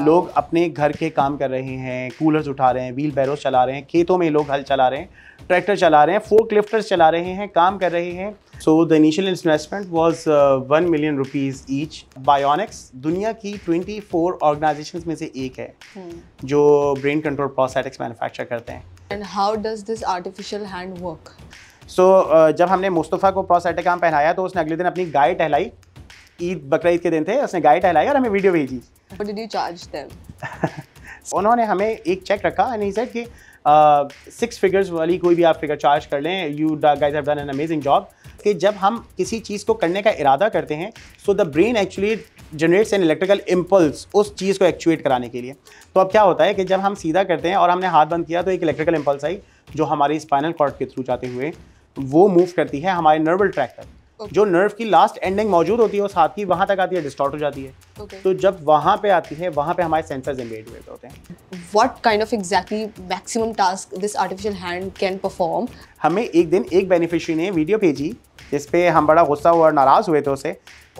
लोग अपने घर के काम कर रहे हैं कूलर्स उठा रहे हैं व्हील बैरोज चला रहे हैं खेतों में लोग हल चला रहे हैं ट्रैक्टर चला रहे हैं फोर्क लिफ्टर्स चला रहे हैं काम कर रहे हैं so the initial investment was one million rupees each Bionics दुनिया की फोर ऑर्गेनाइजेशन में से एक है hmm. जो ब्रेन कंट्रोल प्रोसेटिक्स मैनुफेक्चर करते हैं and how does this artificial hand work so जब हमने मुस्तफ़ा को प्रोसेटिक काम पहनाया तो उसने अगले दिन अपनी गाय टहलाई ईद बकर के दिन थे उसने गाय टहलाई और हमें वीडियो भेजी What उन्होंने हमें एक चेक रखा एंड ही सेड कि सिक्स uh, फिगर्स वाली कोई भी आप फिगर चार्ज कर लें you guys have done an amazing job कि जब हम किसी चीज़ को करने का इरादा करते हैं so the brain actually generates an electrical impulse उस चीज़ को एक्चुएट कराने के लिए तो अब क्या होता है कि जब हम सीधा करते हैं और हमने हाथ बंद किया तो एक इलेक्ट्रिकल इम्पल्स आई जो हमारी स्पाइनल कॉर्ड के थ्रू जाते हुए वो मूव करती है हमारे नर्वल ट्रैक तक okay. जो नर्व की लास्ट एंडिंग मौजूद होती है उस हाथ की वहां तक आती है डिस्टॉर्ट हो जाती है okay. तो जब वहां पे आती है वहां पे हमारे सेंसर्स एंगेज हुए होते हैं what kind of exactly maximum task this artificial hand can perform हमें एक दिन एक बेनिफिशियरी ने वीडियो भेजी जिस पे हम बड़ा गुस्सा हुआ और नाराज़ हुए थे उसे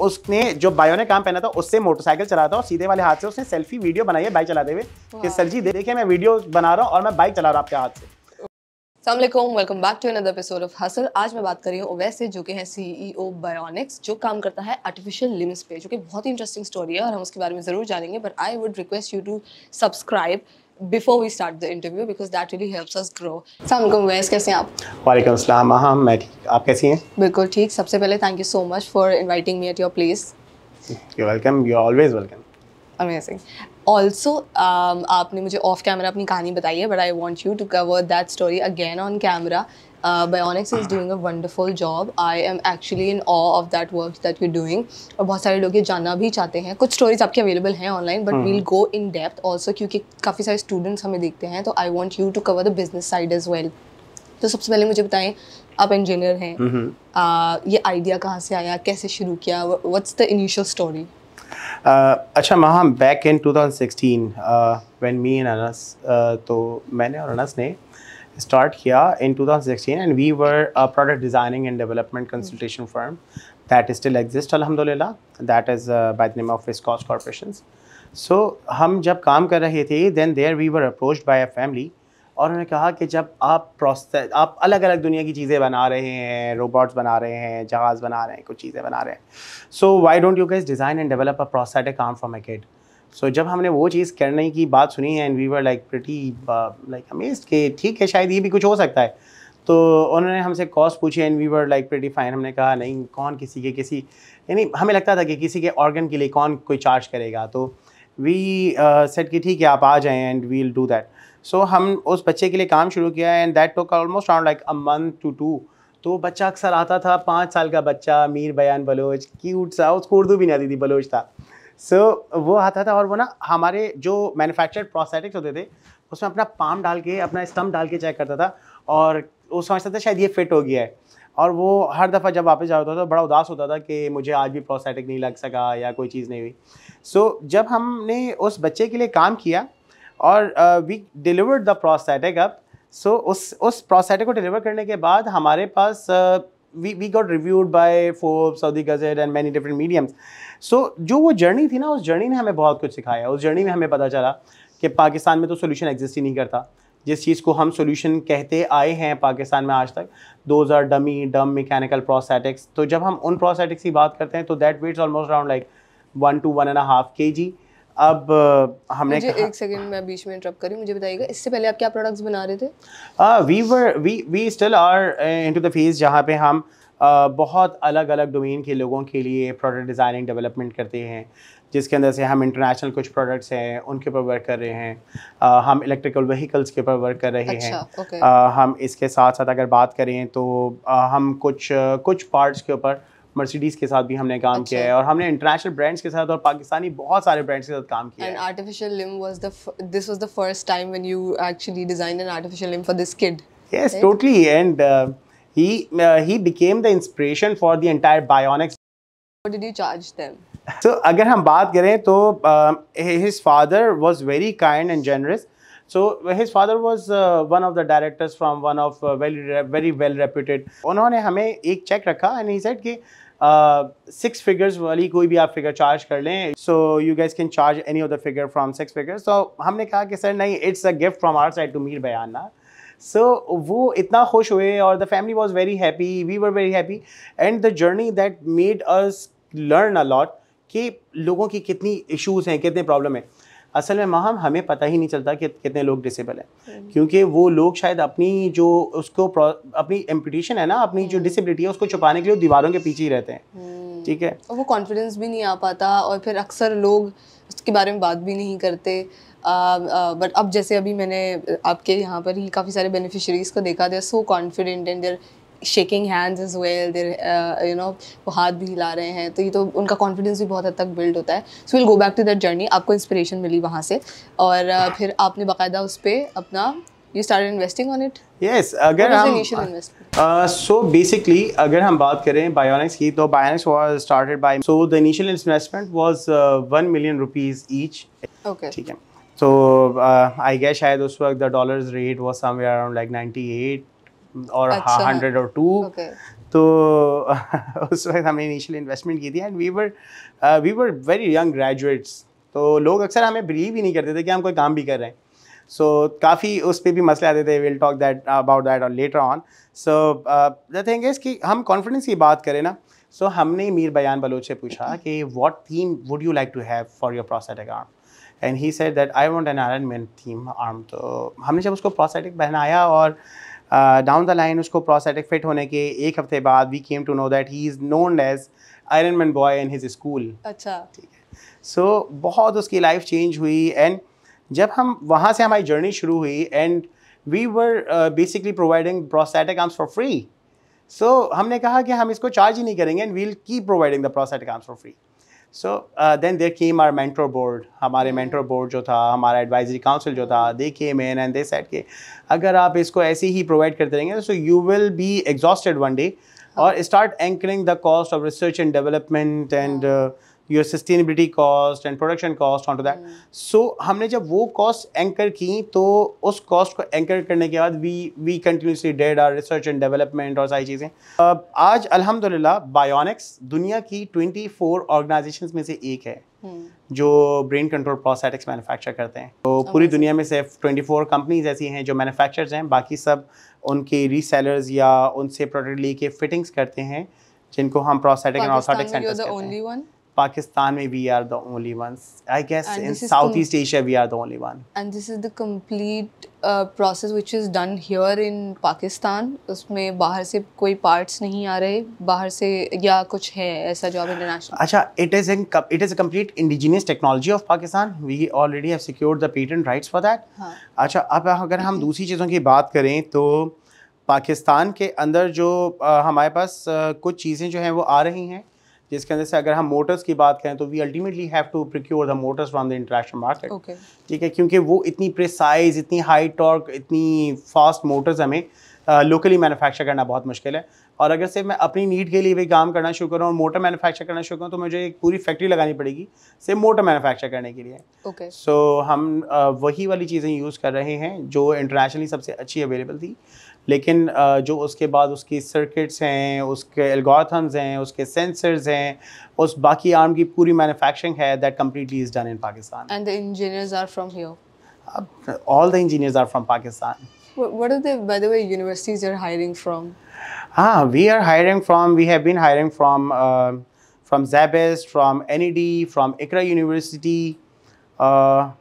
उसने जो बायो ने काम पहना था उससे मोटरसाइकिल चला था और सीधे वाले हाथ से उसने सेल्फी वीडियो बनाई है बाइक चलाते हुए कि सर जी देखिए मैं वीडियो बना रहा हूँ और मैं बाइक चला रहा हूँ आपके हाथ से Aslam welcome back to another episode of hustle आज मैं बात कर रही हूँ ओवैस से जो कि है सीईओ बायोनिक्स जो काम करता है आर्टिफिशियल लिम्स पे जो कि बहुत ही इंटरेस्टिंग स्टोरी है और हम उसके बारे में ज़रूर जानेंगे but I would request you to subscribe before we start the interview because that really helps us grow सलामकुम वैस कैसे हैं आप वालेकुम अस्सलाम हम हाँ, हाँ, मैं ठीक आप कैसी हैं बिल्कुल ठीक सबसे पहले thank you so much for inviting me at your place you welcome you always welcome amazing also um, आपने मुझे ऑफ कैमरा अपनी कहानी बताई है but I want you to cover that story again on camera Bionics is doing a wonderful job I am actually in awe of that work that you doing और बहुत सारे लोग ये जानना भी चाहते हैं कुछ स्टोरीज आपके अवेलेबल हैं online but we'll go in depth also क्योंकि काफ़ी सारे स्टूडेंट्स हमें देखते हैं तो I want you to cover the business side as well तो सबसे पहले मुझे बताएं आप इंजीनियर हैं mm-hmm. uh, ये आइडिया कहाँ से आया कैसे शुरू किया what's the initial story Uh, अच्छा Maham back in 2016 when me and Anas तो मैंने और अनस ने स्टार्ट किया in 2016 and we were product designing and development consultation firm that still exist अलहमदिल्ला that is by the name of Fiscos corporation so हम जब काम कर रहे थे then there we were approach by a family और उन्होंने कहा कि जब आप प्रोसेस आप अलग अलग दुनिया की चीज़ें बना रहे हैं रोबोट्स बना रहे हैं जहाज़ बना रहे हैं कुछ चीज़ें बना रहे हैं so why don't you guys design and develop a prosthetic arm from a kid so जब हमने वो चीज़ करने की बात सुनी है and we were like pretty like amaze के ठीक है शायद ये भी कुछ हो सकता है तो उन्होंने हमसे कॉस्ट पूछे and we were like pretty fine हमने कहा नहीं कौन किसी के किसी यानी हमें लगता था कि किसी के ऑर्गन के लिए कौन कोई चार्ज करेगा तो वी सेट uh, कि ठीक है आप आ जाएँ and we'll do that so हम उस बच्चे के लिए काम शुरू किया and that took almost around like a month to two तो बच्चा अक्सर आता था पाँच साल का बच्चा मीर बयान बलोच क्यूट सा उसको उर्दू भी नहीं आती थी बलोच था सो so, वो आता था और वो ना हमारे जो मैनुफेक्चर प्रोसेटिक्स होते थे उसमें अपना पाम डाल के अपना स्टम्प डाल के चेक करता था और वो समझता था शायद ये फिट हो गया है और वो हर दफ़ा जब वापस जाता था तो बड़ा उदास होता था कि मुझे आज भी प्रोसेटिक नहीं लग सका या कोई चीज़ नहीं हुई सो so, जब हमने उस बच्चे के लिए काम किया और we delivered the prosthetic up so उस उस प्रोस्थेटिक को डिलीवर करने के बाद हमारे पास we we got reviewed by Forbes Saudi gazette and many different mediums so जो वो जर्नी थी ना उस जर्नी ने हमें बहुत कुछ सिखाया उस जर्नी में हमें पता चला कि पाकिस्तान में तो सोल्यूशन एग्जिस्ट ही नहीं करता जिस चीज़ को हम सोल्यूशन कहते आए हैं पाकिस्तान में आज तक those are dummy dumb mechanical prosthetics तो जब हम उन प्रोस्थेटिक्स की बात करते हैं तो that weighs almost around like one two one and half K G अब हमने मुझे एक सेकंड मैं बीच में इंटरप्ट करी मुझे बताइएगा इससे पहले आप क्या प्रोडक्ट्स बना रहे थे we were we we still are into the phase जहाँ पे हम आ, बहुत अलग अलग डोमेन के लोगों के लिए प्रोडक्ट डिज़ाइनिंग डेवलपमेंट करते हैं जिसके अंदर से हम इंटरनेशनल कुछ प्रोडक्ट्स हैं उनके ऊपर वर्क कर रहे हैं आ, हम इलेक्ट्रिकल व्हीकल्स के ऊपर वर्क कर रहे अच्छा, हैं okay. हम इसके साथ साथ अगर बात करें तो uh, हम कुछ कुछ पार्ट्स के ऊपर मर्सिडीज के साथ भी हमने काम किया अच्छा। है और हमने इंटरनेशनल ब्रांड्स के साथ और पाकिस्तानी बहुत सारे ब्रांड्स के साथ काम किया and artificial limb was the this was the first time when you actually design an artificial limb for this kid yes totally and he he became the inspiration for the entire Bionics what did you charge them so अगर हम बात करें तो his father was very kind and generous so his father was one of the directors from one of very well reputed उन्होंने हमें एक cheque रखा and he said कि सिक्स uh, फिगर्स वाली कोई भी आप फिगर चार्ज कर लें so you guys can charge any of the figure from six figures तो हमने कहा कि सर नहीं it's a gift from our side to Mir Bayana so so, वो इतना खुश हुए और the family was very happy we were very happy and the journey that made us learn a lot कि लोगों की कितनी इश्यूज़ हैं कितने प्रॉब्लम हैं असल में माहम हमें पता ही नहीं चलता कि कितने लोग डिसेबल हैं हम्म। क्योंकि वो लोग शायद अपनी जो उसको अपनी एम्पिटेशन है ना अपनी जो डिसेबिलिटी हम्म। है उसको छुपाने के लिए दीवारों के पीछे ही रहते हैं हम्म। ठीक है और वो कॉन्फिडेंस भी नहीं आ पाता और फिर अक्सर लोग उसके बारे में बात भी नहीं करते बट अब जैसे अभी मैंने आपके यहाँ पर ही काफ़ी सारे बेनिफिशरीज़ को देखा they so confident and they're shaking hands as well there you know वो हाथ भी हिला रहे हैं तो ये तो उनका कॉन्फिडेंस भी बहुत हद तक बिल्ड होता है so we'll go back to that journey आपको इंस्परेशन मिली वहाँ से और uh, फिर आपने बाकायदा उस पर अपना you start investing on it yes अगर हम सो बेसिकली uh, uh, अगर हम बात करें बायोनिक्स की तो Bionics was started by so the initial investment was one million rupees each okay ठीक है सो आई गेस शायद उस वक्त the dollars rate was somewhere around like 98 और हंड्रेड और टू तो उस वक्त हमने इनिशियल इन्वेस्टमेंट की थी and we were we were very young graduates तो लोग अक्सर हमें बिलीव ही नहीं करते थे कि हम कोई काम भी कर रहे हैं सो so, काफ़ी उस पर भी मसले आते थे we'll talk that about that और later on so the thing is कि हम कॉन्फिडेंस की बात करें ना सो so, हमने मीर बयान बलोच से पूछा कि what theme would you like to have for your prosthetic arm and he said that I want an Iron Man theme arm तो हमने जब उसको प्रोसेटिक पहनाया और डाउन द लाइन उसको प्रोसेटिक फिट होने के एक हफ्ते बाद we came to know that he is known as Iron Man boy in his school अच्छा ठीक है सो बहुत उसकी लाइफ चेंज हुई एंड जब हम वहाँ से हमारी जर्नी शुरू हुई and we were basically providing prosthetic arms for free so हमने कहा कि हम इसको चार्ज ही नहीं करेंगे and we'll keep providing the prosthetic arms for free so then there came our mentor board हमारे मेंटर बोर्ड जो था हमारा एडवाइजरी काउंसिल जो था देखिए केम इन एंड दे सेट के अगर आप इसको ऐसे ही प्रोवाइड करते रहेंगे so you will be exhausted one day और start anchoring the cost of research and development and your sustainability cost and production cost on to that so हमने जब वो कॉस्ट एंकर की तो उस कॉस्ट को एंकर करने के बाद we we continuously did our research and development और सारी चीज़ें uh, आज अल्हम्दुलिल्लाह बायोनिक्स दुनिया की 24 ऑर्गेनाइजेशन में से एक है hmm. जो ब्रेन कंट्रोल प्रोसेटिक्स मैन्युफैक्चर करते हैं तो पूरी दुनिया में सिर्फ 24 कंपनीज ऐसी हैं जो मैन्युफैक्चरर्स हैं बाकी सब उनके रीसेलर्स या उनसे प्रोडक्ट लेके फिटिंग्स करते हैं जिनको हम प्रोसेटिक एंड ऑर्थोटिक सेंटर्स कहते हैं Pakistan may we are the only ones. I guess and in Southeast Asia we are the only one. And this is the complete uh, process which is done here in Pakistan. उसमें बाहर से कोई parts नहीं आ रहे बाहर से या कुछ है ऐसा जो आप international. अच्छा, it is in it is a complete indigenous technology of Pakistan. We already have secured the patent rights for that. हाँ. अच्छा, अब अगर हम दूसरी चीज़ों की बात करें तो पाकिस्तान के अंदर जो आ, हमारे पास आ, कुछ चीज़ें जो हैं वो आ रही हैं जिसके अंदर से अगर हम मोटर्स की बात करें तो we ultimately have to procure the motors from the international market ठीक है क्योंकि वो इतनी प्रिसाइज इतनी हाई टॉर्क इतनी फास्ट मोटर्स हमें लोकली uh, मैन्युफैक्चर करना बहुत मुश्किल है और अगर से मैं अपनी नीड के लिए भी काम करना शुरू करूँ और मोटर मैन्युफैक्चर करना शुरू करूँ तो मुझे एक पूरी फैक्ट्री लगानी पड़ेगी सिर्फ मोटर मैन्युफैक्चर करने के लिए ओके सो हम वही वाली चीज़ें यूज़ कर रहे हैं जो इंटरनेशनली सबसे अच्छी अवेलेबल थी लेकिन जो उसके बाद उसकी सर्किट्स हैं उसके एल्गोथम्स हैं उसके सेंसर्स हैं उस बाकी आर्म की पूरी मैन्युफैक्चरिंग है that completely is done in Pakistan and the engineers are from here all the engineers are from Pakistan What are the, by the way, universities you're hiring from? Ah, we are hiring from, we have been hiring from, uh, from Zabes, from NED, from Ekra University. Uh,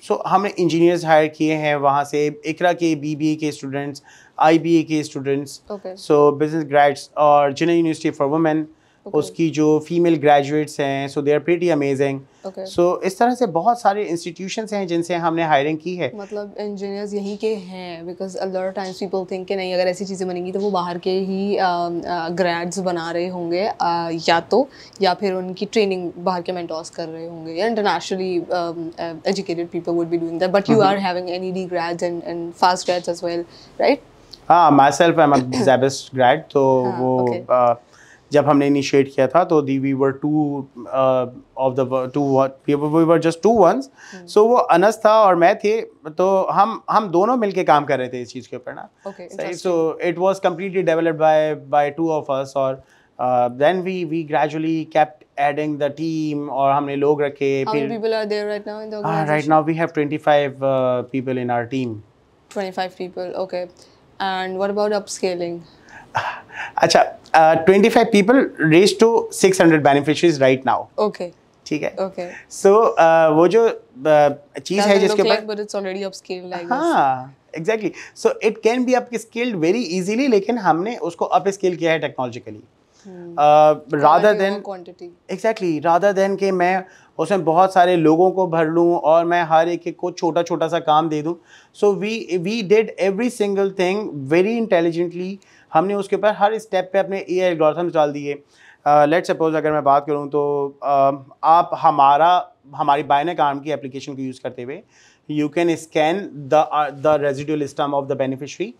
so, how many engineers hire kiye have? wahan se, Ikra ke BBA students, IBA students. Okay. So, business grads or general university for women. okay. उसकी जो female graduates हैं so they are pretty amazing so इस तरह से बहुत सारे institutions हैं जिनसे हमने हायरिंग की है मतलब इंजीनियर्स यहीं के हैं because alert times people think कि नहीं अगर ऐसी चीज़ें बनेंगी तो वो बाहर के ही ग्रेड्स बना रहे होंगे या तो या फिर उनकी ट्रेनिंग बाहर के मैंटॉस कर रहे होंगे या internationally educated people would be doing that but you are having NED grads and and FAST grads as well right हाँ माई सेल्फ आई एम जैबिस ग्रेड तो हाँ, वो uh, जब हमने इनिशिएट किया था तो the we were two of the two we were just two ones so वो अनस था और मैं थे तो हम हम दोनों मिलके काम कर रहे थे इस चीज़ के ऊपर ना so it was completely developed by by two of us और then we we gradually kept adding the team or हमने लोग रखे How many people are there right now in the organization? Uh, right now we have 25 uh, people in our team. 25 people, okay. And what about upscaling? अच्छा twenty five people raise to six hundred beneficiaries right now okay ठीक है okay so uh, वो जो uh, चीज है जिसके ऊपर exactly so it can be up very easily लेकिन हमने उसको अप स्केल किया है technologically rather than exactly rather than के मैं उसमें बहुत सारे लोगों को भर लूँ और मैं हर एक एक को छोटा छोटा सा काम दे दूँ so we we did every single thing very intelligently हमने उसके ऊपर हर स्टेप पे अपने ए आई डाल दिए लेट सपोज अगर मैं बात करूँ तो uh, आप हमारा हमारी बायनेक आर्म की एप्लीकेशन को यूज़ करते हुए you can scan the the residual stump of the beneficiary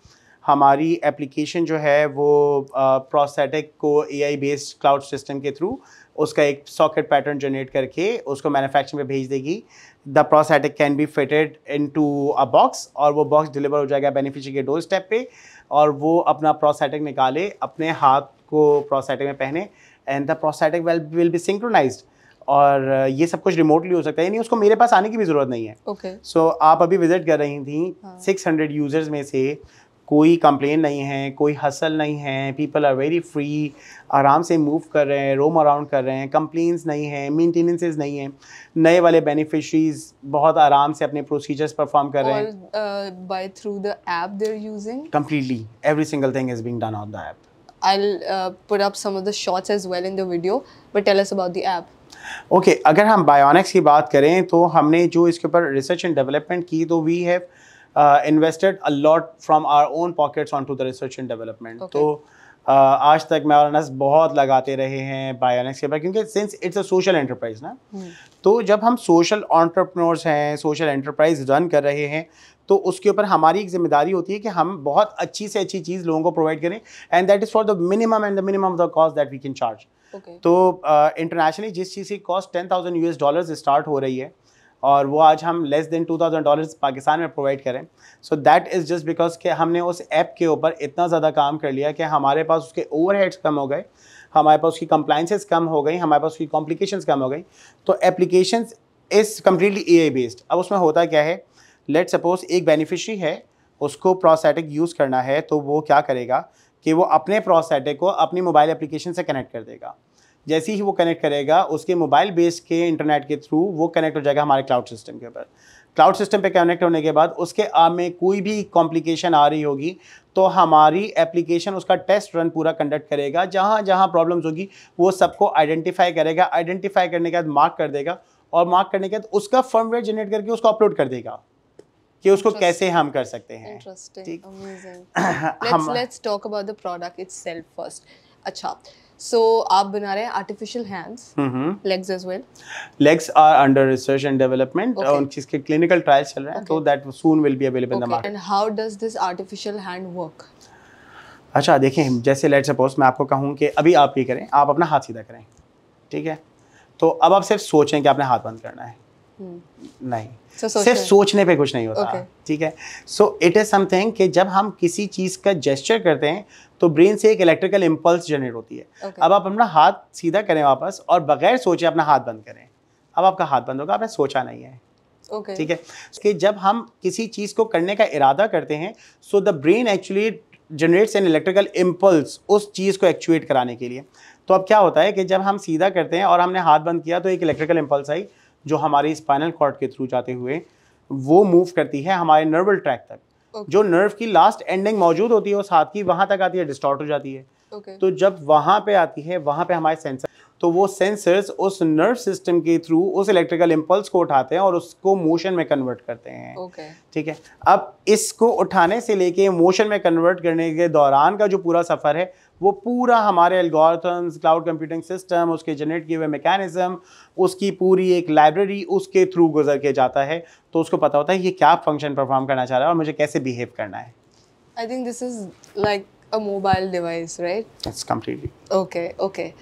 हमारी एप्लीकेशन जो है वो प्रोसेटिक uh, को आई बेस्ड क्लाउड सिस्टम के थ्रू उसका एक सॉकेट पैटर्न जनरेट करके उसको मैनुफैक्चरिंग पे भेज देगी the prosthetic can be fitted into a box और वो बॉक्स डिलीवर हो जाएगा बेनिफिशरी के डोर स्टेप पर और वो अपना प्रोसेटिक निकाले अपने हाथ को प्रोसेटिक में पहने and the well will be synchronize और ये सब कुछ रिमोटली हो सकता है यानी उसको मेरे पास आने की भी ज़रूरत नहीं है ओके okay. सो so, आप अभी विजिट कर रही थी सिक्स हंड्रेड यूज़र्स में से कोई कंप्लेन नहीं है कोई हसल नहीं है पीपल आर वेरी फ्री आराम से मूव कर रहे हैं रोम अराउंड कर रहे हैं कंप्लेंस नहीं है मेंटेनेंसेस नहीं है नए वाले बेनिफिशरीज बहुत आराम से अपने प्रोसीजर्स परफॉर्म कर रहे हैं by through the app they are using completely every single thing is being done on the app I will put up some of the shots as well in the video but tell us about the app okay अगर हम bionics की बात करें तो हमने जो इसके ऊपर रिसर्च एंड डेवलपमेंट की तो we have uh, invested a lot from our own pockets onto the research and development. Okay. So, तो, uh, आज तक मैं और अनस बहुत लगाते रहे हैं बायोनिक्स के पास क्योंकि since it's a social enterprise ना हम्म। तो जब हम सोशल ऑन्टरप्रनोर्स हैं सोशल एंटरप्राइज रन कर रहे हैं तो उसके ऊपर हमारी एक जिम्मेदारी होती है कि हम बहुत अच्छी से अच्छी चीज़ लोगों को प्रोवाइड करें and that is for the minimum and the minimum the cost that we can charge तो इंटरनेशनली uh, जिस चीज़ की cost ten thousand US dollars start हो रही है और वो आज हम less than two thousand dollar Pakistan में प्रोवाइड करें so that is just because के हमने उस ऐप के ऊपर इतना ज़्यादा काम कर लिया कि हमारे पास उसके ओवर कम हो गए हमारे पास उसकी कंप्लाइंसेस कम हो गई हमारे पास उसकी कॉम्प्लिकेशंस कम हो गई तो application is completely a based अब उसमें होता क्या है लेट सपोज एक बेनिफिशरी है उसको प्रोसेटिक यूज़ करना है तो वो क्या करेगा कि वो अपने प्रोसेटिक को अपनी मोबाइल एप्लीकेशन से कनेक्ट कर देगा जैसे ही वो कनेक्ट करेगा उसके मोबाइल बेस के इंटरनेट के थ्रू वो कनेक्ट हो जाएगा हमारे क्लाउड सिस्टम के ऊपर क्लाउड सिस्टम पे कनेक्ट होने के बाद उसके आम में कोई भी कॉम्प्लिकेशन आ रही होगी तो हमारी एप्लीकेशन उसका टेस्ट रन पूरा कंडक्ट करेगा जहाँ जहाँ प्रॉब्लम्स होगी वो सबको आइडेंटिफाई करेगा आइडेंटिफाई करने के बाद मार्क कर देगा और मार्क करने के बाद उसका फर्मवेयर जनरेट करके उसको अपलोड कर देगा कि उसको कैसे हम कर सकते हैं let's talk about the product first अच्छा So आप बना रहे हैं artificial hands, legs as well. Legs are under research and development. Okay. उनकी इसके clinical trials चल रहे हैं, तो that soon will be available in the market. And how does this artificial hand work? अच्छा देखें जैसे लेट सपोज मैं आपको कहूँ कि अभी आप ये करें आप अपना हाथ सीधा करें ठीक है तो अब आप सिर्फ सोचें कि आपने हाथ बंद करना है हम्म। नहीं so, सिर्फ सोचने पे कुछ नहीं होता okay. ठीक है सो इट इज समथिंग कि जब हम किसी चीज का जेस्चर करते हैं तो ब्रेन से एक इलेक्ट्रिकल इम्पल्स जनरेट होती है okay. अब आप अपना हाथ सीधा करें वापस और बगैर सोचे अपना हाथ बंद करें अब आपका हाथ बंद होगा आपने सोचा नहीं है okay. ठीक है कि जब हम किसी चीज को करने का इरादा करते हैं so the brain actually generates an electrical impulse उस चीज़ को एक्चुएट कराने के लिए तो अब क्या होता है कि जब हम सीधा करते हैं और हमने हाथ बंद किया तो एक इलेक्ट्रिकल इम्पल्स आई जो हमारे स्पाइनल कॉर्ड के थ्रू जाते हुए वो मूव करती है हमारे नर्वल ट्रैक तक okay. जो नर्व की लास्ट एंडिंग मौजूद होती है उस हाथ की वहाँ तक आती है डिस्टॉर्ट हो जाती है okay. तो जब वहाँ पे आती है वहाँ पे हमारे सेंसर तो वो सेंसर्स उस नर्व सिस्टम के थ्रू उस इलेक्ट्रिकल इम्पल्स को उठाते हैं और उसको मोशन में कन्वर्ट करते हैं ठीक okay. है अब इसको उठाने से लेके मोशन में कन्वर्ट करने के दौरान का जो पूरा सफ़र है वो पूरा हमारे एल्गोरिथम्स क्लाउड कंप्यूटिंग सिस्टम उसके जनरेट किए हुए मैकेनिज्म उसकी पूरी एक लाइब्रेरी उसके थ्रू गुजर के जाता है तो उसको पता होता है ये क्या फंक्शन परफॉर्म करना चाह रहा है और मुझे कैसे बिहेव करना है I think this is like a mobile device right It's completely. Okay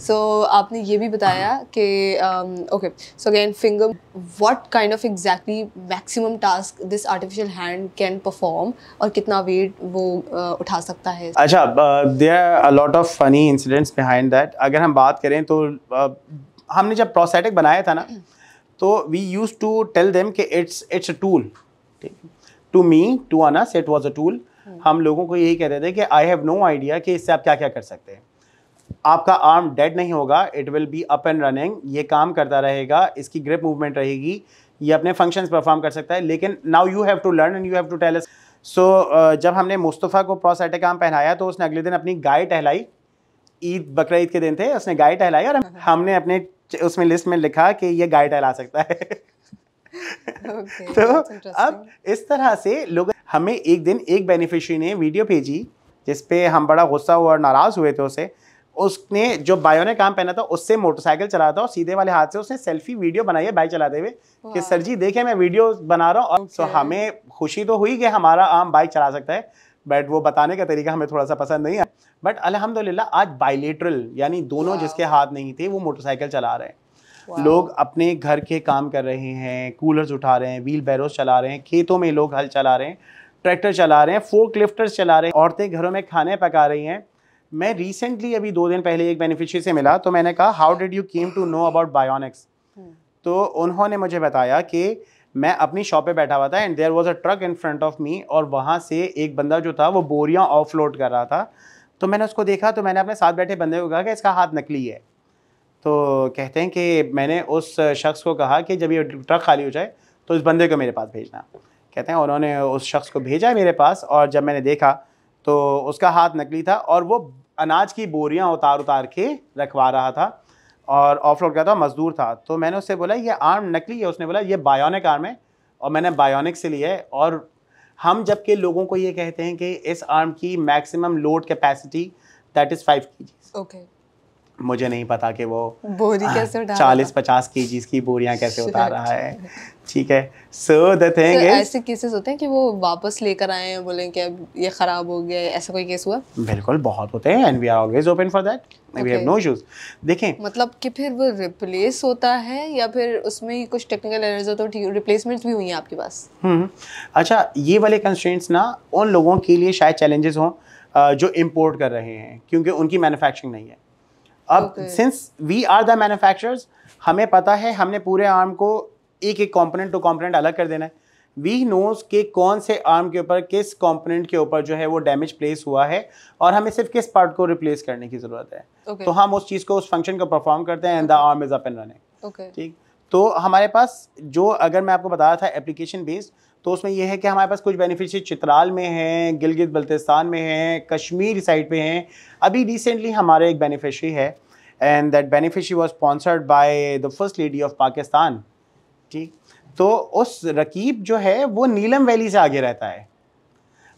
so so, आपने ये भी बताया कि okay so again finger what kind of exactly maximum task this artificial hand can perform और कितना वेट वो uh, उठा सकता है अच्छा there are a lot of funny incidents behind that अगर हम बात करें तो uh, हमने जब प्रोसेटिक बनाया था ना तो we use to tell them कि it's it's a tool to me to onus it was a tool हम लोगों को यही कहते थे कि आई हैव नो आइडिया कि इससे आप क्या क्या कर सकते हैं आपका आर्म डेड नहीं होगा it will be up and running ये काम करता रहेगा इसकी ग्रिप मूवमेंट रहेगी ये अपने फंक्शन परफॉर्म कर सकता है लेकिन now you have to learn and you have to tell so जब हमने मुस्तफ़ा को प्रोसाइटिक आर्म पहनाया तो उसने अगले दिन अपनी गाय टहलाई ईद बकर के दिन थे उसने गाय टहलाई और हमने अपने उसमें लिस्ट में लिखा कि ये गाय टहला सकता है okay, तो अब इस तरह से लोग हमें एक दिन एक बेनिफिशरी ने वीडियो भेजी जिसपे हम बड़ा गुस्सा हुआ और नाराज़ हुए थे उसे उसने जो बायो ने काम पहना था उससे मोटरसाइकिल चला था और सीधे वाले हाथ से उसने सेल्फी वीडियो बनाई है बाइक चलाते हुए कि सर जी देखे मैं वीडियो बना रहा हूँ और तो हमें खुशी तो हुई कि हमारा आम बाइक चला सकता है बट वो बताने का तरीका हमें थोड़ा सा पसंद नहीं है बट अलहमदिल्ला आज बाइलेट्रल यानी दोनों जिसके हाथ नहीं थे वो मोटरसाइकिल चला रहे हैं लोग अपने घर के काम कर रहे हैं कूलर्स उठा रहे हैं व्हील बैरोज चला रहे हैं खेतों में लोग हल चला रहे हैं ट्रैक्टर चला रहे हैं फोक लिफ्टर्स चला रहे हैं औरतें घरों में खाने पका रही हैं मैं रिसेंटली अभी दो दिन पहले एक बेनिफिशरी से मिला तो मैंने कहा how did you came to know about bionics तो उन्होंने मुझे बताया कि मैं अपनी शॉप पे बैठा हुआ था and there was a truck in front of me और वहाँ से एक बंदा जो था वो बोरियाँ ऑफ लोड कर रहा था तो मैंने उसको देखा तो मैंने अपने साथ बैठे बंदे को कहा कि इसका हाथ नकली है तो कहते हैं कि मैंने उस शख्स को कहा कि जब ये ट्रक खाली हो जाए तो इस बंदे को मेरे पास भेजना कहते हैं उन्होंने उस शख्स को भेजा मेरे पास और जब मैंने देखा तो उसका हाथ नकली था और वो अनाज की बोरियां उतार उतार के रखवा रहा था और ऑफ रोड का था मज़दूर था तो मैंने उससे बोला ये आर्म नकली है उसने बोला ये बायोनिक आर्म है और मैंने बायोनिक से लिया है और हम जबकि लोगों को ये कहते हैं कि इस आर्म की maximum load capacity that is five K G okay मुझे नहीं पता कि वो बोरी हाँ, कैसे उठा चालीस पचास के जी की बोरियां कैसे उठा रहा है ठीक है सो द थिंग ऐसे केसेस होते हैं कि वो वापस लेकर आए हैं बोले कि अब ये ख़राब हो गया ऐसा कोई केस हुआ बिल्कुल बहुत होते हैं and we are always open for that we have no issues देखें मतलब कि फिर वो रिप्लेस होता है या फिर उसमें ही कुछ टेक्निकल एरर्स हो तो रिप्लेसमेंट्स भी हुई हैं आपके पास हम्म, हम्म। अच्छा ये वाले कंस्ट्रेंट्स ना उन लोगों के लिए शायद चैलेंजेस हों जो इम्पोर्ट कर रहे हैं क्योंकि उनकी मैन्युफैक्चरिंग नहीं है अब since we are the manufacturers हमें पता है हमने पूरे आर्म को एक एक कंपोनेंट टू कंपोनेंट अलग कर देना है वी नोज के कौन से आर्म के ऊपर किस कंपोनेंट के ऊपर जो है वो डैमेज प्लेस हुआ है और हमें सिर्फ किस पार्ट को रिप्लेस करने की ज़रूरत है okay. तो हम उस चीज़ को उस फंक्शन को परफॉर्म करते हैं and the arm is up and running ठीक तो हमारे पास जो अगर मैं आपको बता रहा था एप्लीकेशन बेस्ड तो उसमें यह है कि हमारे पास कुछ बेनिफिशरी चित्राल में हैं गिलगित बल्तिस्तान में हैं कश्मीर साइड पे हैं अभी रिसेंटली हमारे एक बेनिफिशरी है and that beneficiary was sponsored by the first lady of Pakistan ठीक तो उस रकीब जो है वो नीलम वैली से आगे रहता है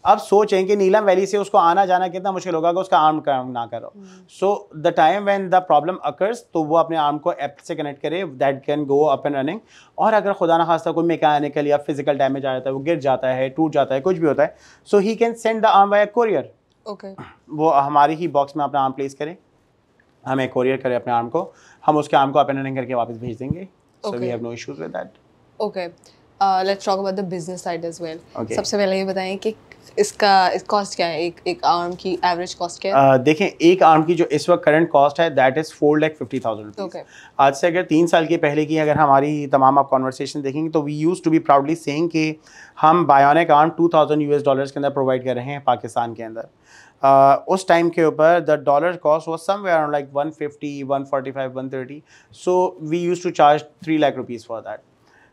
अब सोचें कि नीलम वैली से उसको आना जाना कितना मुश्किल होगा अगर उसका आर्म काम ना करो so the time when the problem occurs तो वो अपने आर्म को ऐप से कनेक्ट करे that can go up and running और अगर खुदा ना खास्ता कोई मैकेनिकल या फिजिकल डैमेज आ जाता है वो गिर जाता है टूट जाता है कुछ भी होता है so he can send the arm by courier okay वो हमारी ही बॉक्स में अपना आर्म प्लेस करें हमें कोरियर करें अपने आर्म को हम उसके आर्म को अप एंड रनिंग करके वापस भेज देंगे so we have no issues with that okay let's talk about the business side as well सबसे पहले ये बताएं कि इसका कॉस्ट क्या है एक एक आर्म की एवरेज कॉस्ट क्या है uh, देखें एक आर्म की जो इस वक्त करंट कॉस्ट है that is four lakh fifty thousand आज से अगर तीन साल के पहले की अगर हमारी तमाम आप कॉन्वर्सेशन देखेंगे तो we use to be proudly saying कि हम bionic arm two thousand U S dollars के अंदर प्रोवाइड कर रहे हैं पाकिस्तान के अंदर Uh, उस टाइम के ऊपर the dollar cost was somewhere around like five one thirty so we use to charge three lakh rupees for that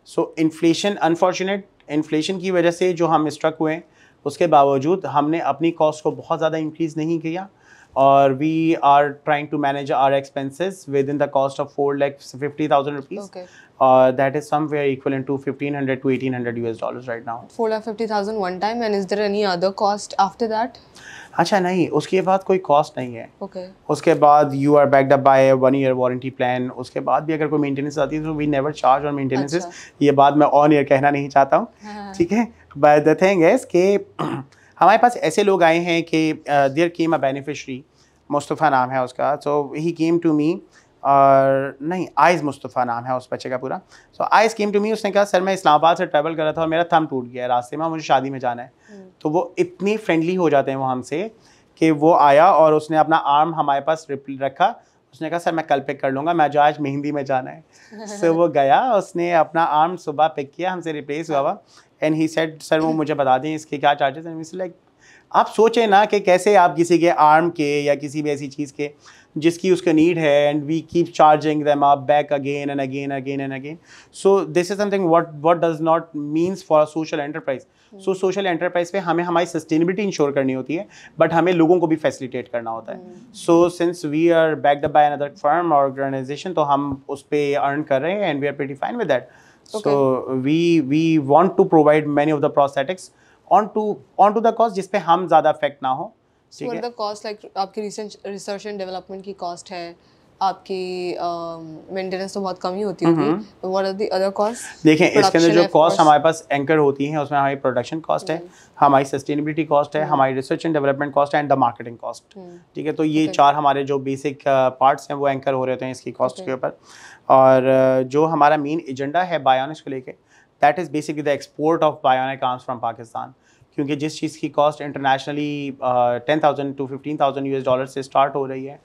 so inflation unfortunate inflation की वजह से जो हम स्ट्रक हुए हैं उसके बावजूद हमने अपनी कॉस्ट को बहुत ज़्यादा इंक्रीज़ नहीं किया और we are trying to manage our expenses within the cost of four lakh fifty thousand rupees और that is somewhere equal into fifteen hundred to eighteen hundred U S dollar right now four lakh fifty thousand one time and is there any other cost after that अच्छा नहीं उसके बाद कोई cost नहीं है okay okay. उसके बाद you are backed up by one year warranty plan उसके बाद भी अगर कोई मेंटेनेंस आती है तो we never charge on maintenances ये बात मैं ऑन ईयर कहना नहीं चाहता हूँ ठीक है बट द थिंग इज के हमारे पास ऐसे लोग आए हैं कि देर केम अ बेनिफिशरी मुस्तफ़ा नाम है उसका सो ही केम टू मी और नहीं आइज़ मुस्तफ़ा नाम है उस बच्चे का पूरा सो आइज़ केम टू मी उसने कहा सर मैं इस्लामाबाद से ट्रैवल कर रहा था और मेरा थम टूट गया है रास्ते में मुझे शादी में जाना है हम्म। तो वो इतनी फ्रेंडली हो जाते हैं वो हमसे कि वो आया और उसने अपना आर्म हमारे पास रखा उसने कहा सर मैं कल पिक कर लूँगा मैं जो आज मेहंदी में जाना है सो so, वो गया उसने अपना आर्म सुबह पिक किया हमसे रिप्लेस हुआ हाँ। हुआ एंड ही सेट सर वो मुझे बता दें इसके क्या चार्जेस हैं लाइक आप सोचें ना कि कैसे आप किसी के आर्म के या किसी भी ऐसी चीज़ के जिसकी उसका नीड है and we keep charging them आप back again and again again and again so this is something what what does not means for social enterprise so social enterprise पे हमें हमारी सस्टेनेबिलिटी इंश्योर करनी होती है बट हमें लोगों को भी फैसिलिटेट करना होता है so since we are backed by another firm organization तो हम उस पर अर्न कर रहे हैं and we are pretty fine with that Okay. So we we want to provide many of the prosthetics onto onto the cost जिसपे हम ज़्यादा affect ना हो ठीक कॉस्ट लाइक आपकी रिसर्च रिसर्च एंड डेवलपमेंट की कॉस्ट है आपकी मेंटेनेंस um, uh, तो बहुत कम ही होती होगी what are the other cost देखें इसके अंदर जो कॉस्ट हमारे पास एंकर होती है उसमें हमारी प्रोडक्शन कॉस्ट है हम्म। हमारी सस्टेनेबिलिटी कॉस्ट है हम्म। हमारी research and development cost and the marketing cost ठीक है तो ये okay. चार हमारे जो बेसिक पार्ट्स uh, हैं वो एंकर हो रहे हैं इसकी कॉस्ट okay. के ऊपर और जो हमारा मेन एजेंडा है बायोनिक्स को लेके that is basically the export of bionic arms from Pakistan क्योंकि जिस चीज़ की cost internationally ten thousand to fifteen thousand U dollar से स्टार्ट हो रही है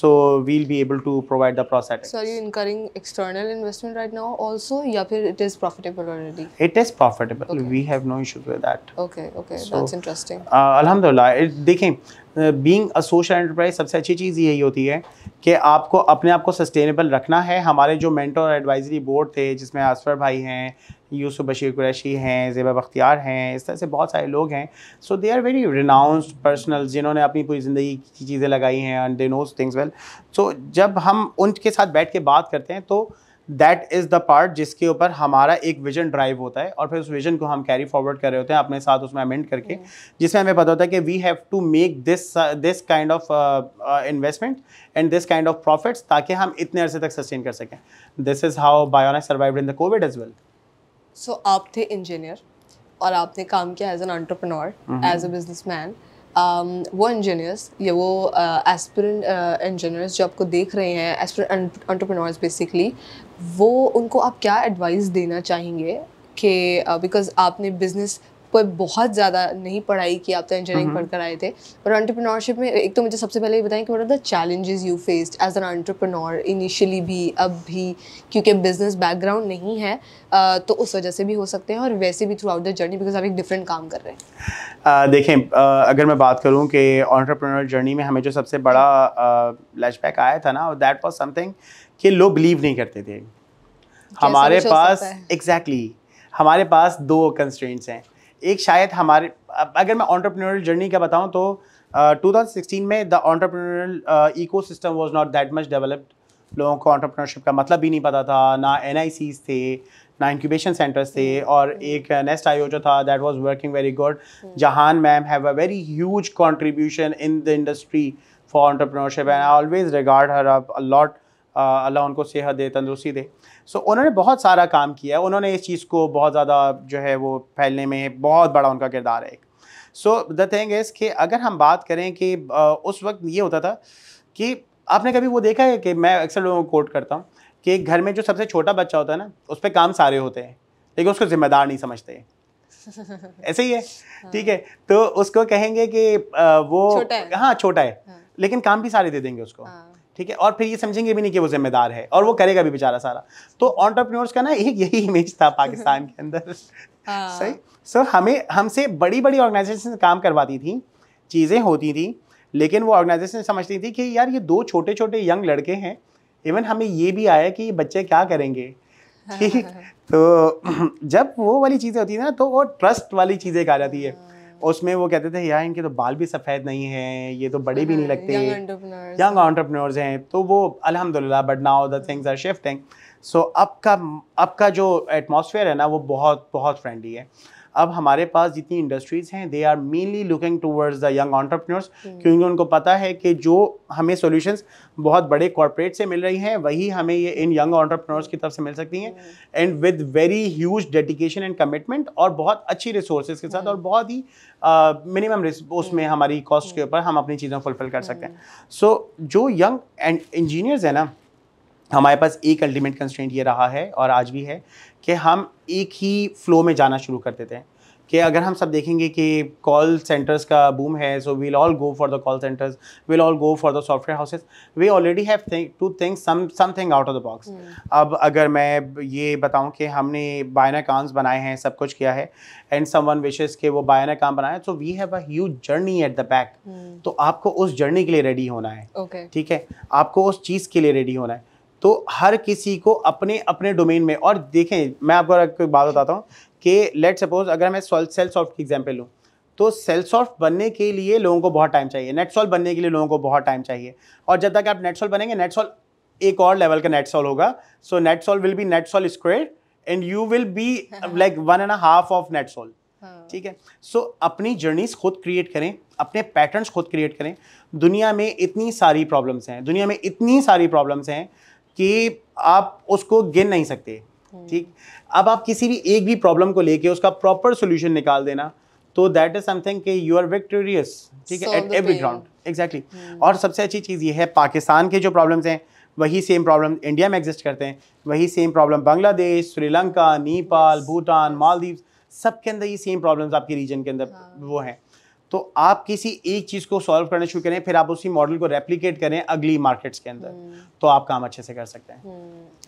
so we'll be able to provide the process sir you incurring external investment right now also या फिर it is profitable already it is profitable we have no issue with that okay okay that's interesting अल्हम्दुलिल्लाह देखें being a social enterprise सबसे अच्छी चीज़ यही होती है कि आपको अपने आप को सस्टेनेबल रखना है हमारे जो मेंटर एडवाइजरी बोर्ड थे जिसमें आसफर भाई हैं यूसुफ बशीर कुरैशी हैं जेबा बख्तियार हैं इस तरह से बहुत सारे लोग हैं so they are very renounced personal जिन्होंने अपनी पूरी ज़िंदगी की चीज़ें लगाई हैं and they knows things well so जब हम उनके साथ बैठ के बात करते हैं तो दैट इज़ द पार्ट जिसके ऊपर हमारा एक विजन ड्राइव होता है और फिर उस विजन को हम कैरी फॉरवर्ड कर रहे होते हैं अपने साथ उसमें अमेंड करके hmm. जिसमें हमें पता होता है कि we have to make this this kind of investment and this kind of profits ताकि हम इतने अरसे तक सस्टेन कर सकें this is how bionic survive in the covid as well so आप थे इंजीनियर और आपने काम किया as an entrepreneur as a man वो इंजीनियर्स या वो एस्पिरेंट uh, इंजीनियर्स uh, जो आपको देख रहे हैं एस्पिरेंट एंटरप्रेन्योर्स बेसिकली वो उनको आप क्या एडवाइस देना चाहेंगे कि बिकॉज uh, आपने बिजनेस पर बहुत ज़्यादा नहीं पढ़ाई की आप तो इंजीनियरिंग पढ़कर आए थे और एंटरप्रेन्योरशिप में एक तो मुझे सबसे पहले ये बताएं कि what are the challenges you faced as an entrepreneur initially भी अब भी क्योंकि बिजनेस बैकग्राउंड नहीं है तो उस वजह से भी हो सकते हैं और वैसे भी throughout the journey because आप एक डिफरेंट काम कर रहे हैं देखें अगर मैं बात करूँ कि ऑन्टरप्रनोर जर्नी में हमें जो सबसे बड़ा लैचबैक आया था ना दैट वॉज समथिंग कि लोग बिलीव नहीं करते थे हमारे पास एग्जैक्टली exactly, हमारे पास दो कंस्ट्रेंट्स हैं एक शायद हमारे अगर मैं ऑन्टरप्रनोरल जर्नी का बताऊँ तो टू थाउजेंड सिक्सटीन में the entrepreneurial ecosystem was not that much developed लोगों को ऑन्टरप्रनोरशिप का मतलब भी नहीं पता था ना एन थे ना इंक्यूबेशन सेंटर्स थे और एक नेस्ट आई जो था that was working very good Jehan ma'am have a very huge contribution in the industry for entrepreneurship and I always regard her up lot अल्लाह उनको सेहत दे तंदुरुस्ती दे सो उन्होंने बहुत सारा काम किया है उन्होंने इस चीज़ को बहुत ज़्यादा जो है वो फैलने में बहुत बड़ा उनका किरदार है सो द थिंग इज़ कि अगर हम बात करें कि उस वक्त ये होता था कि आपने कभी वो देखा है कि मैं अक्सर लोगों को कोट करता हूँ कि घर में जो सबसे छोटा बच्चा होता है ना उस पर काम सारे होते हैं लेकिन उसको जिम्मेदार नहीं समझते ऐसे ही है हाँ। ठीक हाँ। है तो उसको कहेंगे कि वो छोटा हाँ छोटा है हाँ। लेकिन काम भी सारे दे देंगे उसको हाँ। ठीक है और फिर ये समझेंगे भी नहीं कि वो जिम्मेदार है और वो करेगा भी बेचारा सारा तो ऑन्टरप्रनोर्स का ना एक यही इमेज था पाकिस्तान के अंदर हाँ। सही सो हमें हमसे बड़ी बड़ी ऑर्गेनाइजेशन काम करवाती थी चीज़ें होती थी लेकिन वो ऑर्गेनाइजेशन समझती थी कि यार ये दो छोटे छोटे यंग लड़के हैं इवन हमें ये भी आया कि ये बच्चे क्या करेंगे ठीक तो जब वो वाली चीज़ें होती है ना तो वो ट्रस्ट वाली चीज़ें कहा जाती है उसमें वो कहते थे यार इनके तो बाल भी सफ़ेद नहीं हैं ये तो बड़े भी नहीं हाँ, लगते यंग ऑन्टरप्रनोर्स हैं तो वो अलहमदिल्ला but now the things are shifting so अब का अब का जो एटमोसफेयर है ना वो बहुत बहुत फ्रेंडली है अब हमारे पास जितनी इंडस्ट्रीज़ हैं they are mainly looking towards the young entrepreneurs क्योंकि उनको पता है कि जो हमें सॉल्यूशंस बहुत बड़े कॉरपोरेट से मिल रही हैं वही हमें ये इन यंग ऑन्टरप्रनोर्स की तरफ से मिल सकती हैं and with very huge dedication and commitment और बहुत अच्छी रिसोर्सेज के साथ hmm. और बहुत ही मिनिमम uh, hmm. उसमें हमारी कॉस्ट के hmm. ऊपर हम अपनी चीज़ें फुलफिल कर सकते हैं सो so, जो यंग एंड इंजीनियर्स हैं ना हमारे पास एक अल्टीमेट कंस्टेंट ये रहा है और आज भी है कि हम एक ही फ्लो में जाना शुरू कर देते हैं कि अगर हम सब देखेंगे कि कॉल सेंटर्स का बूम है so we'll all go for the call centres we'll all go for the software houses we already have to think something out of the box अब अगर मैं ये बताऊं कि हमने बायना काम्स बनाए हैं सब कुछ किया है एंड सम वन विशेज के वो बायना काम बनाए so we have as journey at the back तो आपको उस जर्नी के लिए रेडी होना है ठीक okay. है आपको उस चीज़ के लिए रेडी होना है तो हर किसी को अपने अपने डोमेन में और देखें मैं आपको एक बात बताता हूँ कि लेट सपोज अगर मैं सेल सॉफ्ट की एग्जाम्पल लूँ तो सेल सॉफ्ट बनने के लिए लोगों को बहुत टाइम चाहिए नेट सॉल्व बनने के लिए लोगों को बहुत टाइम चाहिए और जब तक आप नेट सॉल्व बनेंगे नेट सॉल्व एक और लेवल का नेट सॉल्व होगा so net solve will be net solve square and you will be like one and half of net solve ठीक है सो so, अपनी जर्नीस खुद क्रिएट करें अपने पैटर्न्स खुद क्रिएट करें दुनिया में इतनी सारी प्रॉब्लम्स हैं दुनिया में इतनी सारी प्रॉब्लम्स हैं कि आप उसको गिन नहीं सकते हम्म। ठीक अब आप किसी भी एक भी प्रॉब्लम को लेके उसका प्रॉपर सोल्यूशन निकाल देना तो दैट इज समथिंग कि यू आर विक्टोरियस ठीक है एट एवरी ग्राउंड एग्जैक्टली और सबसे अच्छी चीज़ ये है पाकिस्तान के जो प्रॉब्लम्स हैं वही सेम प्रॉब्लम इंडिया में एग्जिस्ट करते हैं वही सेम प्रॉब्लम बांग्लादेश श्रीलंका नेपाल भूटान मालदीव सब के अंदर ये सेम प्रॉब्लम्स आपके रीजन के अंदर हाँ। वो हैं तो आप किसी एक चीज को सॉल्व करना शुरू करें फिर आप उसी मॉडल को रेप्लीकेट करें अगली मार्केट्स के अंदर हम्म। तो आप काम अच्छे से कर सकते हैं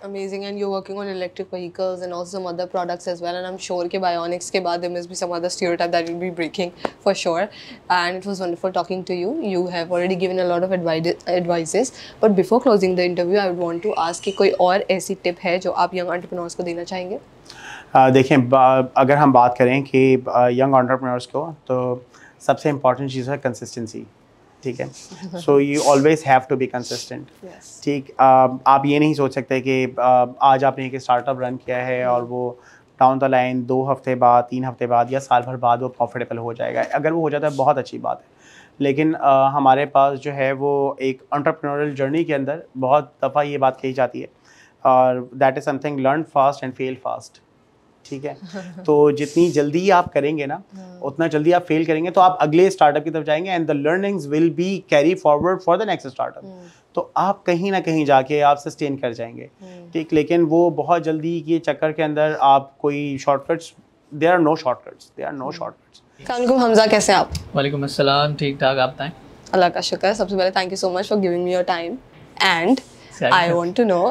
amazing and you working on electric vehicles and also some other products as well and I am sure के बायोनिक्स के बाद there must be some other stereotype that will be breaking for sure and it was wonderful talking to you you have already given a lot of advices but before closing the interview I would want to ask कि कोई और ऐसी tip है जो आप young entrepreneurs को देना चाहेंगे देखें अगर हम बात करें कि यंग एंटरप्रेन्योर्स को तो सबसे इम्पॉर्टेंट चीज़ है कंसिस्टेंसी ठीक है so you always have to be consistent ठीक um, आप ये नहीं सोच सकते कि uh, आज आपने एक स्टार्टअप रन किया है hmm. और वो डाउन द लाइन दो हफ्ते बाद तीन हफ्ते बाद या साल भर बाद वो प्रॉफिटेबल हो जाएगा अगर वो हो जाता है बहुत अच्छी बात है लेकिन आ, uh, हमारे पास जो है वो एक अंटरप्रनोरल जर्नी के अंदर बहुत दफ़ा ये बात कही जाती है और that is something learn fast and fail fast ठीक है तो जितनी जल्दी आप करेंगे ना हाँ। उतना जल्दी आप फेल करेंगे तो आप अगले स्टार्टअप की तरफ जाएंगे and the learnings will be carry forward for the next startup तो आप कहीं ना कहीं जाके आप सस्टेन कर जाएंगे हाँ। ठीक लेकिन वो बहुत जल्दी के चक्कर के अंदर आप कोई shortcuts there are no shortcuts there are no shortcuts कानकुब हमजा कैसे आप वालेकुम अस्सलाम ठीक ठाक आप बताएं अल्लाह का शुक्र सबसे पहले thank you so much for giving me your time and I want to know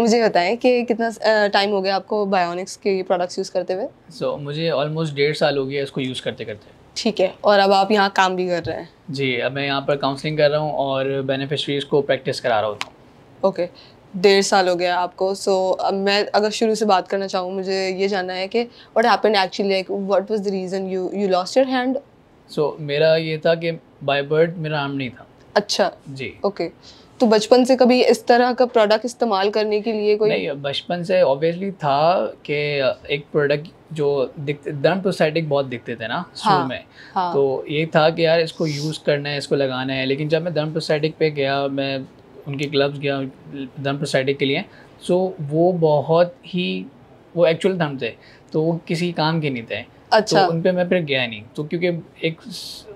मुझे बताएं कि कितना टाइम हो गया आपको बायोनिक्स के प्रोडक्ट्स यूज़ करते हुए सो so, मुझे ऑलमोस्ट डेढ़ साल हो गया इसको यूज़ करते करते ठीक है और अब आप यहाँ काम भी कर रहे हैं जी अब मैं यहाँ पर काउंसलिंग कर रहा हूँ और बेनिफिशरीज को प्रैक्टिस करा रहा हूँ ओके डेढ़ साल हो गया आपको सो so, अब मैं अगर शुरू से बात करना चाहूँ मुझे ये जानना है कि what happen actually like what was the reason you you lost your hand so मेरा ये था कि बाय बर्ड मेरा आर्म नहीं था अच्छा जी ओके okay. तो बचपन से कभी इस तरह का प्रोडक्ट इस्तेमाल करने के लिए कोई नहीं बचपन से ऑब्वियसली था कि एक प्रोडक्ट जो दिखते दर्म प्रोसाइटिक बहुत दिखते थे ना हाँ, शुरू हाँ, में हाँ. तो ये था कि यार इसको यूज़ करना है इसको लगाना है लेकिन जब मैं डम प्रोसाइटिक पे गया मैं उनके ग्लव्स गया डम प्रोसाइटिक के लिए सो वो बहुत ही वो एक्चुअल दम थे तो वो किसी काम के नहीं थे तो अच्छा तो उन पे मैं फिर गया नहीं तो क्योंकि एक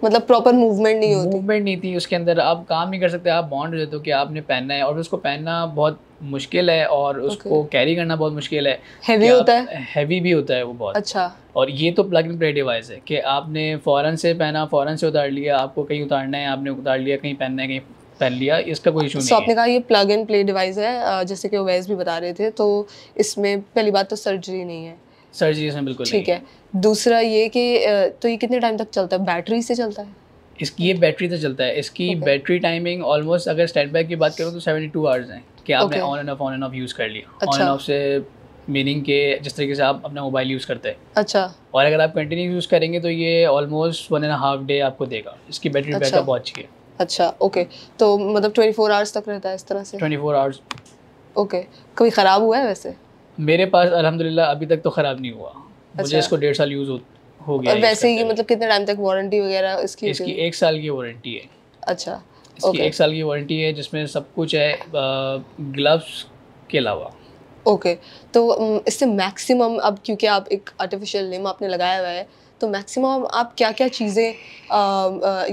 मतलब प्रॉपर मूवमेंट नहीं होती मूवमेंट नहीं थी उसके अंदर आप काम नहीं कर सकते आप बॉन्ड हो जाते हो कि आपने पहनना है और उसको पहनना बहुत मुश्किल है और उसको कैरी करना बहुत मुश्किल है हैवी होता है हैवी भी होता है वो बहुत अच्छा और ये तो प्लग इन प्ले डिवाइस है कि आपने फ़ौरन से पहना फ़ौरन से उतार लिया आपको कहीं उतारना है आपने उतार लिया कहीं पहनना है कहीं पहन लिया इसका कोई इशू so नहीं आपने कहा ये प्लग एंड प्ले डिवाइस है जैसे कि वेज भी बता रहे थे तो इसमें पहली बात तो सर्जरी नहीं है सर्जरी इसमें बिल्कुल ठीक है दूसरा ये कि तो ये कितने टाइम तक चलता है बैटरी से चलता है इसकी ये बैटरी से चलता है इसकी okay. बैटरी टाइमिंग ऑलमोस्ट अगर स्टैंड बैक की बात करूँ तो सेवेंटी टू आवर्स हैं कि आपने on and off on and off use कर लिया ऑन एंड ऑफ से मीनिंग के जिस तरीके से आप अपना मोबाइल यूज़ करते हैं अच्छा और अगर आप कंटिन्यू यूज़ करेंगे तो ये almost one and half day आपको देगा इसकी बैटरी बैकअप अच्छा। बहुत अच्छी है अच्छा ओके तो मतलब ट्वेंटी फोर आवर्स तक रहता है इस तरह से ट्वेंटी फोर आवर्स ओके कभी ख़राब हुआ है वैसे मेरे पास अल्हम्दुलिल्लाह अभी तक तो ख़राब नहीं हुआ अच्छा। मुझे इसको डेढ़ साल यूज़ हो, हो गया और वैसे ही मतलब कितने टाइम तक वारंटी वगैरह इसकी इसकी एक साल की वारंटी है अच्छा इसकी एक साल की वारंटी है जिसमें सब कुछ है ग्लव्स के अलावा ओके तो इससे मैक्सिमम अब क्योंकि आप एक आर्टिफिशियल लिम आपने लगाया हुआ है तो मैक्सिमम आप क्या क्या चीज़ें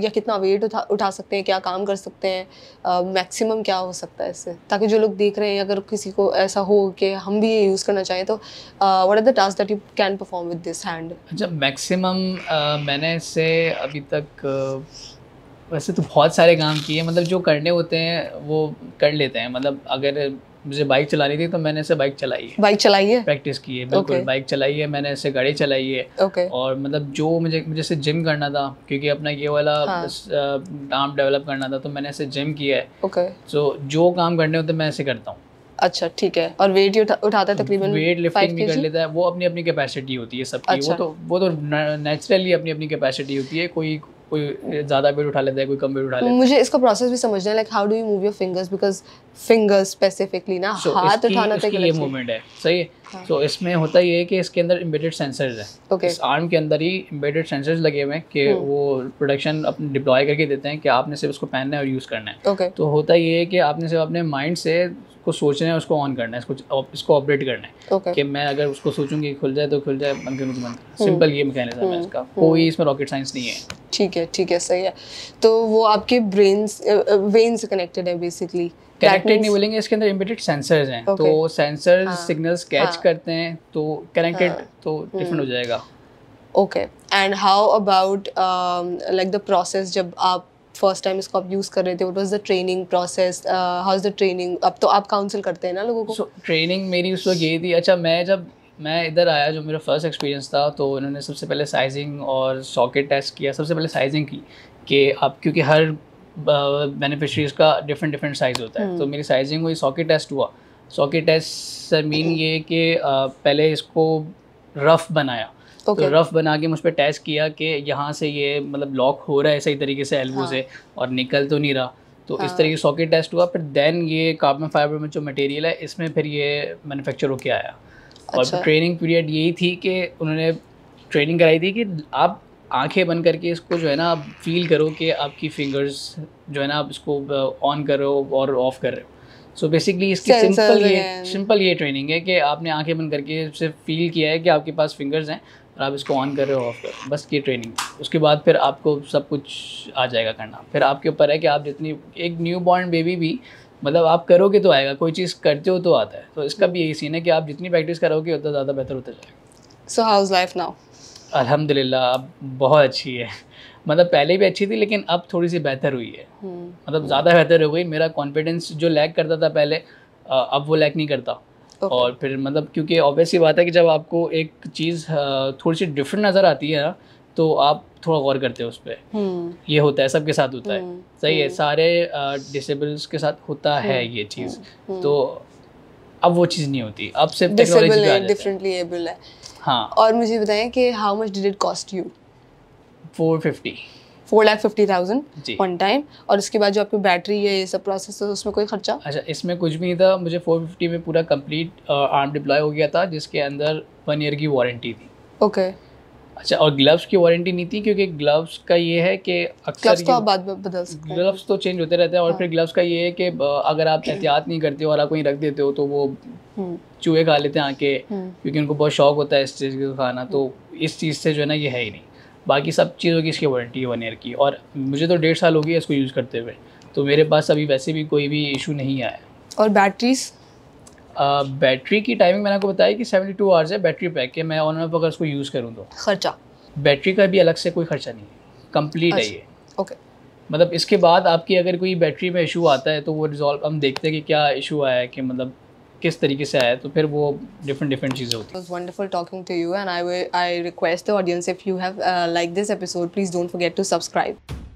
या कितना वेट उठा उठा सकते हैं क्या काम कर सकते हैं मैक्सिमम क्या हो सकता है इससे ताकि जो लोग देख रहे हैं अगर किसी को ऐसा हो कि हम भी ये यूज़ करना चाहें तो what are the task that you can perform with this hand अच्छा मैक्सिमम मैंने इससे अभी तक वैसे तो बहुत सारे काम किए मतलब जो करने होते हैं वो कर लेते हैं मतलब अगर मुझे बाइक चलानी थी तो मैंने ऐसे बाइक चलाई है बाइक चलाई है प्रैक्टिस की है बिल्कुल okay. बाइक चलाई है मैंने ऐसे गाड़ी चलाई है okay. और मतलब जो मुझे मुझे से जिम करना था क्योंकि अपना ये वाला हाँ. डेवलप करना था तो मैंने ऐसे जिम किया है okay. तो जो काम करने होते मैं ऐसे करता हूँ अच्छा ठीक है और वेट उठा, उठाता है तकरीबन वेट लिफ्टिंग भी कर लेता है वो अपनी अपनी कैपेसिटी होती है सबकी अच्छा। वो तो वो तो नेचुरली अपनी अपनी कैपेसिटी होती है कोई कोई ज़्यादा वेट उठा लेता है कोई कम वेट उठा लेता है मुझे इसको प्रोसेस भी समझना है like how do you move your fingers because fingers specifically ना so, हाथ उठाना तक तो ये मूवमेंट है सही है हाँ. सो so इसमें होता ये है कि इसके अंदर एम्बेडेड सेंसर्स है okay. इस आर्म के अंदर ही एम्बेडेड सेंसर्स लगे हुए हैं कि हम्म। वो प्रोडक्शन अपने डिप्लॉय करके देते हैं कि आपने सिर्फ उसको पहनना है और यूज़ करना है okay. तो होता ये है कि आपने सिर्फ अपने माइंड से को सोचना है उसको ऑन करना है इसको इसको ऑपरेट करना है okay. कि मैं अगर उसको सोचूंगी खुल जाए तो खुल जाए बंद करूँ तो बंद सिंपल ये मैकेनिज्म है इसका हम्म। कोई इसमें रॉकेट साइंस नहीं है ठीक है ठीक है सही है तो वो आपके ब्रेन वेन से कनेक्टेड है बेसिकली कनेक्टेड नहीं बोलेंगे इसके अंदर इम्बेडेड सेंसर्स हैं तो सेंसर्स सिग्नल्स कैच करते हैं तो कनेक्टेड हाँ। तो डिफरेंट हो हम्म। जाएगा okay and how about like the process जब आप फर्स्ट टाइम इसको आप यूज़ कर रहे थे what was the training process how is the training अब तो आप काउंसिल करते हैं ना लोगों को ट्रेनिंग so, मेरी उस वक्त ये थी अच्छा मैं जब मैं इधर आया जो मेरा फर्स्ट एक्सपीरियंस था तो इन्होंने सबसे पहले साइजिंग और सॉकेट टेस्ट किया सबसे पहले साइजिंग की कि आप क्योंकि हर बेनिफिशरीज का डिफरेंट डिफरेंट साइज़ होता है तो हम्म। मेरी साइजिंग हुई सॉकेट टेस्ट हुआ सॉकेट टेस्ट से मीन ये कि पहले इसको रफ़ बनाया तो okay. तो रफ बना के मुझ पर टेस्ट किया कि यहाँ से ये मतलब लॉक हो रहा है सही तरीके से एल्बो हाँ. से और निकल तो नहीं रहा तो हाँ. इस तरीके सॉकेट टेस्ट हुआ फिर देन ये कार्बन फाइबर में जो मटेरियल है इसमें फिर ये मैन्युफैक्चर होके आया और ट्रेनिंग अच्छा। पीरियड यही थी कि उन्होंने ट्रेनिंग कराई थी कि आप आंखें बंद करके इसको जो है ना आप फील करो कि आपकी फिंगर्स जो है ना आप इसको ऑन कर रहे हो और ऑफ कर रहे हो सो बेसिकली इसकी सिंपल ये सिंपल ये ट्रेनिंग है कि आपने आंखें बंद करके सिर्फ फील किया है कि आपके पास फिंगर्स हैं और आप इसको ऑन कर रहे हो ऑफ कर रहे हो बस ये ट्रेनिंग उसके बाद फिर आपको सब कुछ आ जाएगा करना फिर आपके ऊपर है कि आप जितनी एक न्यू बॉर्न बेबी भी मतलब आप करोगे तो आएगा कोई चीज़ करते हो तो आता है तो इसका भी यही सीन है कि आप जितनी प्रैक्टिस करोगे उतना ज़्यादा बेहतर होता जाएगा so how is life now अल्हम्दुलिल्लाह अब बहुत अच्छी है मतलब पहले भी अच्छी थी लेकिन अब थोड़ी सी बेहतर हुई है hmm. मतलब ज़्यादा बेहतर हो गई मेरा कॉन्फिडेंस जो लैक करता था पहले अब वो लैक नहीं करता okay. और फिर मतलब क्योंकि ऑब्वियसली बात है कि जब आपको एक चीज़ थोड़ी सी डिफरेंट नज़र आती है ना तो आप थोड़ा गौर करते हैं उस पर ये होता है सबके साथ होता है हम्म, सही है हम्म। सारे डिसेबल्स के साथ होता हम्म, है ये चीज़ तो अब वो चीज़ नहीं होती अब सिर्फ टेक्नोलॉजी डिफरेंटली एबल है हाँ और मुझे बताएं कि how much did it cost you four fifty four lakh fifty thousand one time और उसके बाद जो आपकी बैटरी है ये सब प्रोसेस है उसमें कोई खर्चा अच्छा इसमें कुछ भी नहीं था मुझे फोर फिफ्टी में पूरा कंप्लीट आर्म डिप्लॉय हो गया था जिसके अंदर वन ईयर की वारंटी थी ओके okay. अच्छा और ग्लव्स की वारंटी नहीं थी क्योंकि ग्लव्स का ये है कि अक्सर तो में बदल सकते ग्लव्स तो चेंज होते रहते हैं और हाँ। फिर ग्लव्स का ये है कि अगर आप एहतियात नहीं करते हो और आप कहीं रख देते हो तो वो हम्म। चूहे खा लेते हैं आके हम्म। क्योंकि उनको बहुत शौक होता है इस चीज़ का खाना तो हम्म। इस चीज़ से जो है ना ये है ही नहीं बाकी सब चीज़ों की इसकी वारंटी है वन ईयर की और मुझे तो डेढ़ साल हो गया इसको यूज़ करते हुए तो मेरे पास अभी वैसे भी कोई भी इशू नहीं आया और बैटरीज बैटरी की टाइमिंग मैंने आपको बताया कि 72 टू आवर्स है बैटरी पैक के मैं ऑन ऑफ अगर उसको यूज़ करूँ तो खर्चा बैटरी का भी अलग से कोई खर्चा नहीं है कम्प्लीट है अच्छा, ये ओके मतलब इसके बाद आपकी अगर कोई बैटरी में इशू आता है तो वो रिजॉल्व हम देखते हैं कि क्या इशू आया है कि मतलब किस तरीके से आया तो फिर वो डिफरेंट डिफरेंट चीज़ें होती हैं wonderful talking to you and I I request the audience if you have like this episode please don't forget to subscribe